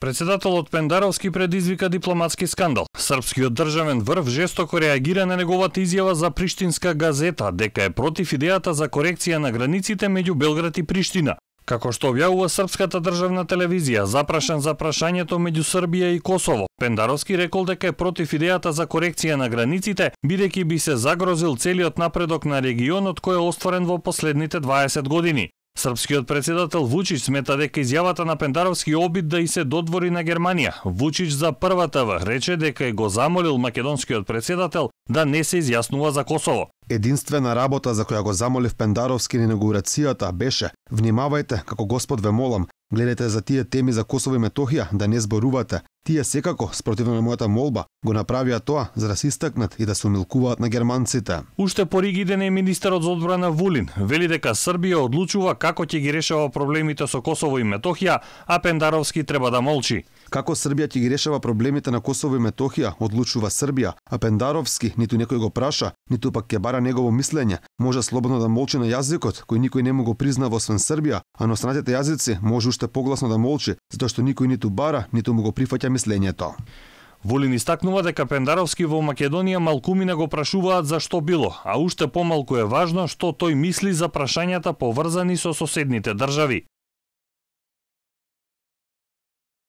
Председателот Пендаровски предизвика дипломатски скандал. Српскиот државен врв жестоко реагира на неговата изјава за Приштинска газета дека е против идејата за корекција на границите меѓу Белград и Приштина. Како што објавува Српската државна телевизија, запрашан за прашањето меѓу Србија и Косово, Пендаровски рекол дека е против идејата за корекција на границите, бидејќи би се загрозил целиот напредок на регионот кој е остварен во последните 20 години. Српскиот председател Вучич смета дека изјавата на Пендаровски обид да и се додвори на Германија. Вучич за првата в рече дека го замолил македонскиот председател да не се изјаснува за Косово. Единствена работа за која го замолив Пендаровски на инаугурацијата беше «Внимавајте, како Господ ве молам, гледајте за тие теми за Косово и Метохија да не зборувате, Тие секако, спротивно на мојата молба, го направија тоа за да се истакнат и да се умилкуваат на германците. Уште поригиден е министерот за одбрана Вулин. Вели дека Србија одлучува како ќе ги решава проблемите со Косово и Метохија, а Пендаровски треба да молчи. Како Србија ќе ги решава проблемите на Косово и Метохија, одлучува Србија, а Пендаровски ниту некој го праша, ниту пак ќе бара негово мислење. Може слободно да молчи на јазикот кој никој не му го признава освен Србија, а на останатите јазици може уште погласно да молчи, затоа што никој ниту бара, ниту му го прифаќа мислењето. Волин истакнува дека Пендаровски во Македонија малкумина го прашуваат за што било, а уште помалку е важно што тој мисли за прашањата поврзани со соседните држави.